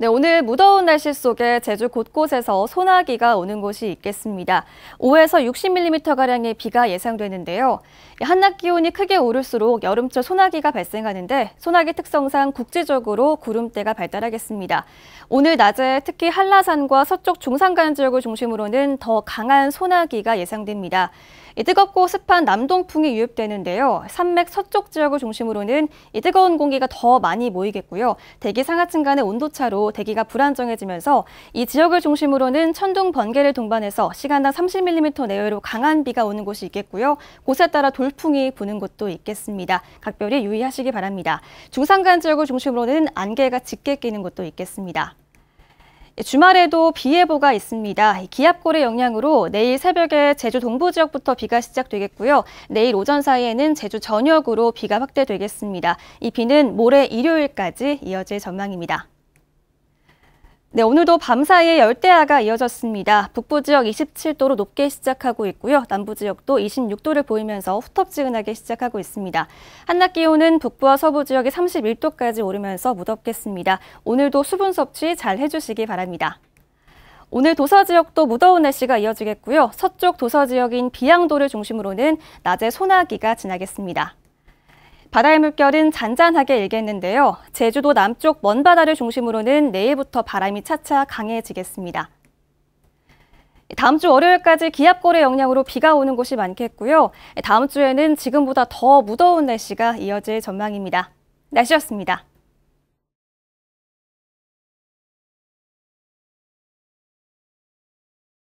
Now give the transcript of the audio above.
네, 오늘 무더운 날씨 속에 제주 곳곳에서 소나기가 오는 곳이 있겠습니다. 5에서 60mm가량의 비가 예상되는데요. 한낮 기온이 크게 오를수록 여름철 소나기가 발생하는데 소나기 특성상 국제적으로 구름대가 발달하겠습니다. 오늘 낮에 특히 한라산과 서쪽 중산간 지역을 중심으로는 더 강한 소나기가 예상됩니다. 뜨겁고 습한 남동풍이 유입되는데요. 산맥 서쪽 지역을 중심으로는 뜨거운 공기가 더 많이 모이겠고요. 대기 상하층 간의 온도차로 대기가 불안정해지면서 이 지역을 중심으로는 천둥 번개를 동반해서 시간당 30mm 내외로 강한 비가 오는 곳이 있겠고요. 곳에 따라 돌풍이 부는 곳도 있겠습니다. 각별히 유의하시기 바랍니다. 중산간 지역을 중심으로는 안개가 짙게 끼는 곳도 있겠습니다. 주말에도 비 예보가 있습니다. 기압골의 영향으로 내일 새벽에 제주 동부 지역부터 비가 시작되겠고요. 내일 오전 사이에는 제주 전역으로 비가 확대되겠습니다. 이 비는 모레 일요일까지 이어질 전망입니다. 네, 오늘도 밤사이에 열대야가 이어졌습니다. 북부 지역 27도로 높게 시작하고 있고요. 남부 지역도 26도를 보이면서 후텁지근하게 시작하고 있습니다. 한낮 기온은 북부와 서부 지역이 31도까지 오르면서 무덥겠습니다. 오늘도 수분 섭취 잘 해주시기 바랍니다. 오늘 도서 지역도 무더운 날씨가 이어지겠고요. 서쪽 도서 지역인 비양도를 중심으로는 낮에 소나기가 지나겠습니다. 바다의 물결은 잔잔하게 일겠는데요. 제주도 남쪽 먼 바다를 중심으로는 내일부터 바람이 차차 강해지겠습니다. 다음 주 월요일까지 기압골의 영향으로 비가 오는 곳이 많겠고요. 다음 주에는 지금보다 더 무더운 날씨가 이어질 전망입니다. 날씨였습니다.